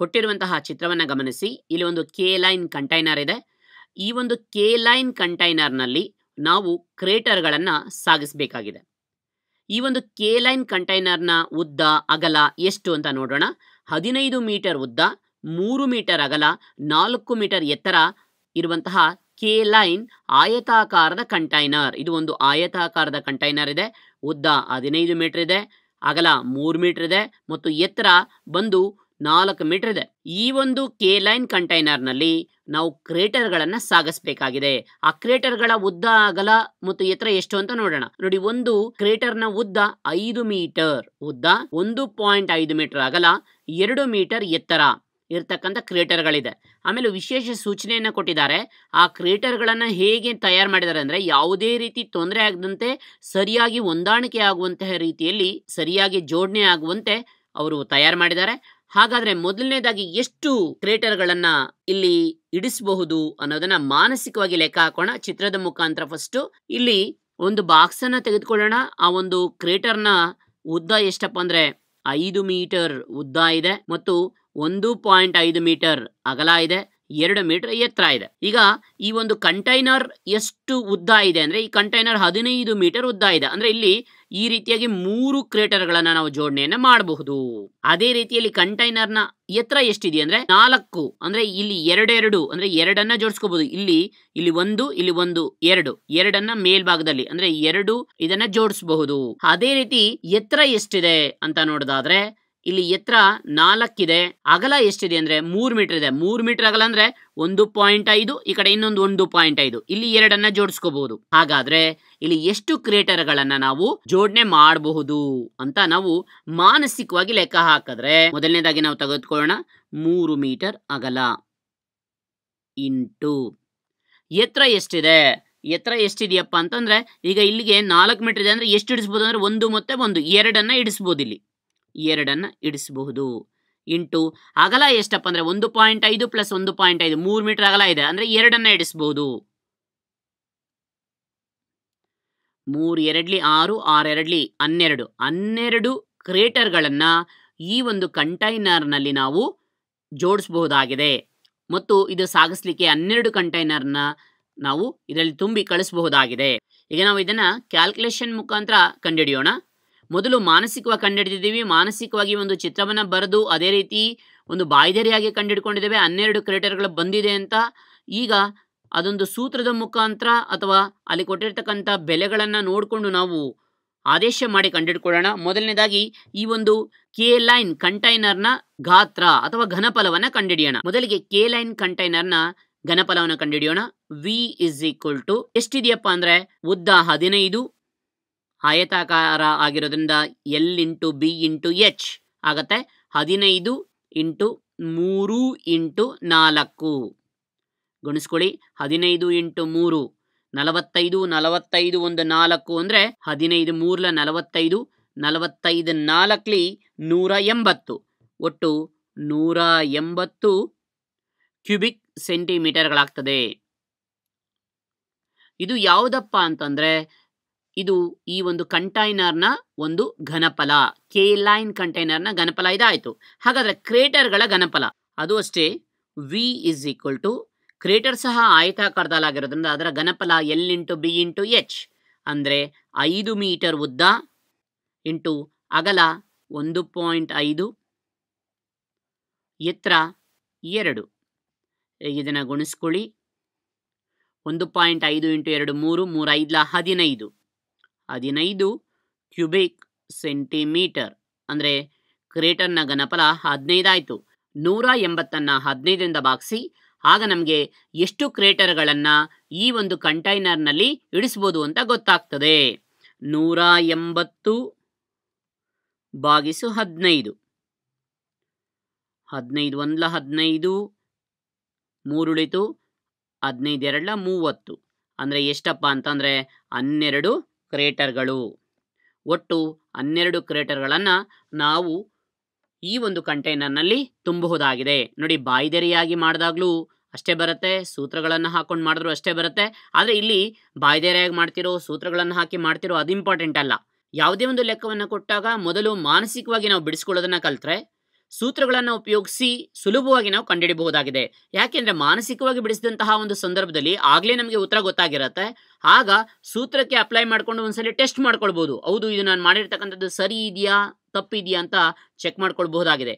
ಕೊಟ್ಟಿರುವಂತಹ ಚಿತ್ರವನ್ನು ಗಮನಿಸಿ ಇಲ್ಲಿ ಒಂದು ಕೆ ಲೈನ್ ಕಂಟೈನರ್ ಇದೆ ಈ ಒಂದು ಕೆ ಲೈನ್ ಕಂಟೈನರ್ನಲ್ಲಿ ನಾವು ಕ್ರೇಟರ್ಗಳನ್ನು ಸಾಗಿಸಬೇಕಾಗಿದೆ ಈ ಒಂದು ಕೆ ಲೈನ್ ಕಂಟೈನರ್ನ ಉದ್ದ ಅಗಲ ಎಷ್ಟು ಅಂತ ನೋಡೋಣ ಹದಿನೈದು ಮೀಟರ್ ಉದ್ದ ಮೂರು ಮೀಟರ್ ಅಗಲ ನಾಲ್ಕು ಮೀಟರ್ ಎತ್ತರ ಇರುವಂತಹ ಕೆ ಲೈನ್ ಆಯತಾಕಾರದ ಕಂಟೈನರ್ ಇದು ಒಂದು ಆಯತಾಕಾರದ ಕಂಟೈನರ್ ಇದೆ ಉದ್ದ ಹದಿನೈದು ಮೀಟರ್ ಇದೆ ಅಗಲ ಮೂರು ಮೀಟರ್ ಇದೆ ಮತ್ತು ಎತ್ತರ ಬಂದು ನಾಲ್ಕು ಮೀಟರ್ ಇದೆ ಈ ಒಂದು ಕೆ ಲೈನ್ ನಲ್ಲಿ ನಾವು ಕ್ರೇಟರ್ ಗಳನ್ನ ಸಾಗಿಸಬೇಕಾಗಿದೆ ಆ ಕ್ರೇಟರ್ ಗಳ ಉದ್ದ ಅಗಲ ಮತ್ತು ಎತ್ತರ ಎಷ್ಟು ಅಂತ ನೋಡೋಣ ನೋಡಿ ಒಂದು ಕ್ರೇಟರ್ ನ ಉದ್ದ ಐದು ಮೀಟರ್ ಉದ್ದ ಒಂದು ಪಾಯಿಂಟ್ ಐದು ಮೀಟರ್ ಅಗಲ ಎರಡು ಮೀಟರ್ ಎತ್ತರ ಇರತಕ್ಕಂಥ ಗಳಿದೆ ಆಮೇಲೆ ವಿಶೇಷ ಸೂಚನೆಯನ್ನ ಕೊಟ್ಟಿದ್ದಾರೆ ಆ ಕ್ರೇಟರ್ ಗಳನ್ನ ಹೇಗೆ ತಯಾರು ಮಾಡಿದ್ದಾರೆ ಅಂದ್ರೆ ಯಾವುದೇ ರೀತಿ ತೊಂದರೆ ಆಗದಂತೆ ಸರಿಯಾಗಿ ಹೊಂದಾಣಿಕೆ ಆಗುವಂತಹ ರೀತಿಯಲ್ಲಿ ಸರಿಯಾಗಿ ಜೋಡಣೆ ಆಗುವಂತೆ ಅವರು ತಯಾರು ಮಾಡಿದ್ದಾರೆ ಹಾಗಾದ್ರೆ ಮೊದಲನೇದಾಗಿ ಎಷ್ಟು ಕ್ರೇಟರ್ ಗಳನ್ನ ಇಲ್ಲಿ ಇಡಿಸಬಹುದು ಅನ್ನೋದನ್ನ ಮಾನಸಿಕವಾಗಿ ಲೆಕ್ಕ ಹಾಕೋಣ ಚಿತ್ರದ ಮುಖಾಂತರ ಫಸ್ಟ್ ಇಲ್ಲಿ ಒಂದು ಬಾಕ್ಸ್ ಅನ್ನ ತೆಗೆದುಕೊಳ್ಳೋಣ ಆ ಒಂದು ನ ಉದ್ದ ಎಷ್ಟಪ್ಪ ಅಂದ್ರೆ ಐದು ಮೀಟರ್ ಉದ್ದ ಇದೆ ಮತ್ತು ಒಂದು ಪಾಯಿಂಟ್ ಐದು ಮೀಟರ್ ಅಗಲ ಇದೆ ಎರಡು ಮೀಟರ್ ಎತ್ತರ ಇದೆ ಈಗ ಈ ಒಂದು ಕಂಟೈನರ್ ಎಷ್ಟು ಉದ್ದ ಇದೆ ಅಂದ್ರೆ ಈ ಕಂಟೈನರ್ ಹದಿನೈದು ಮೀಟರ್ ಉದ್ದ ಇದೆ ಅಂದ್ರೆ ಇಲ್ಲಿ ಈ ರೀತಿಯಾಗಿ ಮೂರು ಕ್ರೇಟರ್ಗಳನ್ನು ನಾವು ಜೋಡಣೆಯನ್ನು ಮಾಡಬಹುದು ಅದೇ ರೀತಿಯಲ್ಲಿ ಕಂಟೈನರ್ನ ಎತ್ತರ ಎಷ್ಟಿದೆ ಅಂದ್ರೆ ನಾಲ್ಕು ಅಂದ್ರೆ ಇಲ್ಲಿ ಎರಡೆರಡು ಅಂದ್ರೆ ಎರಡನ್ನ ಜೋಡಿಸ್ಕೋಬಹುದು ಇಲ್ಲಿ ಇಲ್ಲಿ ಒಂದು ಇಲ್ಲಿ ಒಂದು ಎರಡು ಎರಡನ್ನ ಮೇಲ್ಭಾಗದಲ್ಲಿ ಅಂದ್ರೆ ಎರಡು ಇದನ್ನ ಜೋಡಿಸಬಹುದು ಅದೇ ರೀತಿ ಎತ್ತರ ಎಷ್ಟಿದೆ ಅಂತ ನೋಡೋದಾದ್ರೆ ಇಲ್ಲಿ ಎತ್ತರ ನಾಲ್ಕಿದೆ ಅಗಲ ಎಷ್ಟಿದೆ ಅಂದ್ರೆ ಮೂರು ಮೀಟರ್ ಇದೆ ಮೂರು ಮೀಟರ್ ಅಗಲ ಅಂದ್ರೆ ಒಂದು ಪಾಯಿಂಟ್ ಐದು ಈ ಕಡೆ ಇನ್ನೊಂದು ಒಂದು ಪಾಯಿಂಟ್ ಐದು ಇಲ್ಲಿ ಎರಡನ್ನ ಜೋಡಿಸ್ಕೋಬಹುದು ಹಾಗಾದ್ರೆ ಇಲ್ಲಿ ಎಷ್ಟು ಕ್ರೇಟರ್ ಗಳನ್ನ ನಾವು ಜೋಡಣೆ ಮಾಡಬಹುದು ಅಂತ ನಾವು ಮಾನಸಿಕವಾಗಿ ಲೆಕ್ಕ ಹಾಕಿದ್ರೆ ಮೊದಲನೇದಾಗಿ ನಾವು ತೆಗೆದುಕೊಳ್ಳೋಣ ಮೂರು ಮೀಟರ್ ಅಗಲ ಇಂಟು ಎತ್ತರ ಎಷ್ಟಿದೆ ಎತ್ತರ ಎಷ್ಟಿದೆಯಪ್ಪ ಅಂತಂದ್ರೆ ಈಗ ಇಲ್ಲಿಗೆ ನಾಲ್ಕು ಮೀಟರ್ ಇದೆ ಅಂದ್ರೆ ಎಷ್ಟು ಇಡಿಸ್ಬೋದು ಅಂದ್ರೆ ಒಂದು ಮತ್ತೆ ಒಂದು ಎರಡನ್ನ ಇಡಿಸ್ಬೋದು ಇಲ್ಲಿ ಎರಡನ್ನು ಇಡಿಸಬಹುದು ಇಂಟು ಅಗಲ ಎಷ್ಟಪ್ಪ ಅಂದರೆ ಒಂದು ಪಾಯಿಂಟ್ ಐದು ಪ್ಲಸ್ ಒಂದು ಪಾಯಿಂಟ್ ಐದು ಮೂರು ಮೀಟರ್ ಅಗಲ ಇದೆ ಅಂದರೆ ಎರಡನ್ನು ಇಡಿಸಬಹುದು ಮೂರು ಎರಡ್ಲಿ ಆರು ಆರು ಎರಡ್ಲಿ ಹನ್ನೆರಡು ಹನ್ನೆರಡು ಕ್ರೇಟರ್ಗಳನ್ನು ಈ ಒಂದು ಕಂಟೈನರ್ನಲ್ಲಿ ನಾವು ಜೋಡಿಸಬಹುದಾಗಿದೆ ಮತ್ತು ಇದು ಸಾಗಿಸ್ಲಿಕ್ಕೆ ಹನ್ನೆರಡು ಕಂಟೈನರ್ನ ನಾವು ಇದರಲ್ಲಿ ತುಂಬಿ ಕಳಿಸಬಹುದಾಗಿದೆ ಈಗ ನಾವು ಇದನ್ನು ಕ್ಯಾಲ್ಕುಲೇಷನ್ ಮುಖಾಂತರ ಕಂಡುಹಿಡಿಯೋಣ ಮೊದಲು ಮಾನಸಿಕವಾಗಿ ಕಂಡುಹಿಡಿದಿದ್ದೀವಿ ಮಾನಸಿಕವಾಗಿ ಒಂದು ಚಿತ್ರವನ್ನು ಬರೆದು ಅದೇ ರೀತಿ ಒಂದು ಬಾಯ್ದರಿಯಾಗಿ ಕಂಡುಹಿಡ್ಕೊಂಡಿದ್ದೇವೆ ಹನ್ನೆರಡು ಕ್ರಿಯೇಟರ್ಗಳು ಬಂದಿದೆ ಅಂತ ಈಗ ಅದೊಂದು ಸೂತ್ರದ ಮುಖಾಂತರ ಅಥವಾ ಅಲ್ಲಿ ಕೊಟ್ಟಿರ್ತಕ್ಕಂಥ ಬೆಲೆಗಳನ್ನು ನೋಡಿಕೊಂಡು ನಾವು ಆದೇಶ ಮಾಡಿ ಕಂಡಿಡ್ಕೊಳ್ಳೋಣ ಮೊದಲನೇದಾಗಿ ಈ ಒಂದು ಕೆ ಲೈನ್ ಕಂಟೈನರ್ನ ಗಾತ್ರ ಅಥವಾ ಘನಫಲವನ್ನು ಕಂಡುಹಿಡಿಯೋಣ ಮೊದಲಿಗೆ ಕೆ ಲೈನ್ ಕಂಟೈನರ್ನ ಘನಫಲವನ್ನು ಕಂಡುಹಿಡಿಯೋಣ ವಿ ಇಸ್ ಈಕ್ವಲ್ ಟು ಎಷ್ಟಿದೆಯಪ್ಪ ಅಂದ್ರೆ ಉದ್ದ ಹದಿನೈದು ಆಯತಾಕಾರ ಆಗಿರೋದ್ರಿಂದ L into B into H ಆಗತ್ತೆ ಹದಿನೈದು ಇಂಟು ಮೂರು ಇಂಟು ನಾಲ್ಕು ಗುಣಿಸ್ಕೊಳ್ಳಿ ಹದಿನೈದು ಇಂಟು ಮೂರು ನಲವತ್ತೈದು ನಲವತ್ತೈದು ಒಂದು ನಾಲ್ಕು ಅಂದರೆ ಹದಿನೈದು ಮೂರ್ಲ ನಲವತ್ತೈದು ನಲವತ್ತೈದು ನಾಲ್ಕಲಿ ನೂರ ಎಂಬತ್ತು ಒಟ್ಟು ನೂರ ಎಂಬತ್ತು ಕ್ಯೂಬಿಕ್ ಸೆಂಟಿಮೀಟರ್ಗಳಾಗ್ತದೆ ಇದು ಯಾವುದಪ್ಪ ಅಂತಂದರೆ ಇದು ಈ ಒಂದು ಕಂಟೈನರ್ನ ಒಂದು ಘನಫಲ ಕೆ ಲೈನ್ ಕಂಟೈನರ್ನ ಘನಫಲ ಇದಾಯಿತು ಹಾಗಾದರೆ ಕ್ರೇಟರ್ಗಳ ಘನಫಲ ಅದು ಅಷ್ಟೇ V is equal to crater ಸಹ ಆಯತಾಕಾರದಲ್ಲಾಗಿರೋದ್ರಿಂದ ಅದರ ಘನಫಲ L into B into H ಅಂದರೆ ಐದು ಮೀಟರ್ ಉದ್ದ ಇಂಟು ಅಗಲ ಒಂದು ಪಾಯಿಂಟ್ ಐದು ಎತ್ತರ ಎರಡು ಇದನ್ನು ಗುಣಿಸ್ಕೊಳ್ಳಿ ಒಂದು ಪಾಯಿಂಟ್ ಐದು ಇಂಟು ಎರಡು ಮೂರು ಮೂರು ಐದ್ಲ ಹದಿನೈದು ಹದಿನೈದು ಕ್ಯೂಬಿಕ್ ಸೆಂಟಿಮೀಟರ್ ಅಂದರೆ ಕ್ರೇಟರ್ನ ಘನಫಲ ಹದಿನೈದಾಯಿತು ನೂರ ಎಂಬತ್ತನ್ನು ಹದಿನೈದರಿಂದ ಭಾಗಿಸಿ ಆಗ ನಮಗೆ ಎಷ್ಟು ಕ್ರೇಟರ್ಗಳನ್ನು ಈ ಒಂದು ಕಂಟೈನರ್ನಲ್ಲಿ ಇಳಿಸ್ಬೋದು ಅಂತ ಗೊತ್ತಾಗ್ತದೆ ನೂರ ಎಂಬತ್ತು ಬಾಗಿಸು ಹದಿನೈದು ಹದಿನೈದು ಒಂದ್ಲ ಹದಿನೈದು ಮೂರುಳಿತು ಹದಿನೈದು ಎರಡ್ಲ ಮೂವತ್ತು ಅಂದರೆ ಎಷ್ಟಪ್ಪ ಅಂತಂದರೆ ಹನ್ನೆರಡು ಕ್ರೇಟರ್ಗಳು ಒಟ್ಟು ಹನ್ನೆರಡು ಕ್ರೇಟರ್ಗಳನ್ನು ನಾವು ಈ ಒಂದು ಕಂಟೈನರ್ನಲ್ಲಿ ತುಂಬಬಹುದಾಗಿದೆ ನೋಡಿ ಬಾಯ್ದೆರೆಯಾಗಿ ಮಾಡಿದಾಗಲೂ ಅಷ್ಟೇ ಬರುತ್ತೆ ಸೂತ್ರಗಳನ್ನು ಹಾಕೊಂಡು ಮಾಡಿದ್ರು ಅಷ್ಟೇ ಬರುತ್ತೆ ಆದರೆ ಇಲ್ಲಿ ಬಾಯ್ದೆರೆಯಾಗಿ ಮಾಡ್ತಿರೋ ಸೂತ್ರಗಳನ್ನು ಹಾಕಿ ಮಾಡ್ತಿರೋ ಅದು ಇಂಪಾರ್ಟೆಂಟ್ ಅಲ್ಲ ಯಾವುದೇ ಒಂದು ಲೆಕ್ಕವನ್ನು ಕೊಟ್ಟಾಗ ಮೊದಲು ಮಾನಸಿಕವಾಗಿ ನಾವು ಬಿಡಿಸ್ಕೊಳ್ಳೋದನ್ನು ಕಲಿತ್ರೆ ಸೂತ್ರಗಳನ್ನು ಉಪಯೋಗಿಸಿ ಸುಲಭವಾಗಿ ನಾವು ಕಂಡುಹಿಡಿಯಬಹುದಾಗಿದೆ ಯಾಕೆಂದ್ರೆ ಮಾನಸಿಕವಾಗಿ ಬಿಡಿಸಿದಂತಹ ಒಂದು ಸಂದರ್ಭದಲ್ಲಿ ಆಗ್ಲೇ ನಮಗೆ ಉತ್ತರ ಗೊತ್ತಾಗಿರುತ್ತೆ ಆಗ ಸೂತ್ರಕ್ಕೆ ಅಪ್ಲೈ ಮಾಡಿಕೊಂಡು ಒಂದ್ಸಲಿ ಟೆಸ್ಟ್ ಮಾಡ್ಕೊಳ್ಬಹುದು ಹೌದು ಇದು ನಾನು ಮಾಡಿರ್ತಕ್ಕಂಥದ್ದು ಸರಿ ಇದೆಯಾ ತಪ್ಪಿದೆಯಾ ಅಂತ ಚೆಕ್ ಮಾಡ್ಕೊಳ್ಬಹುದಾಗಿದೆ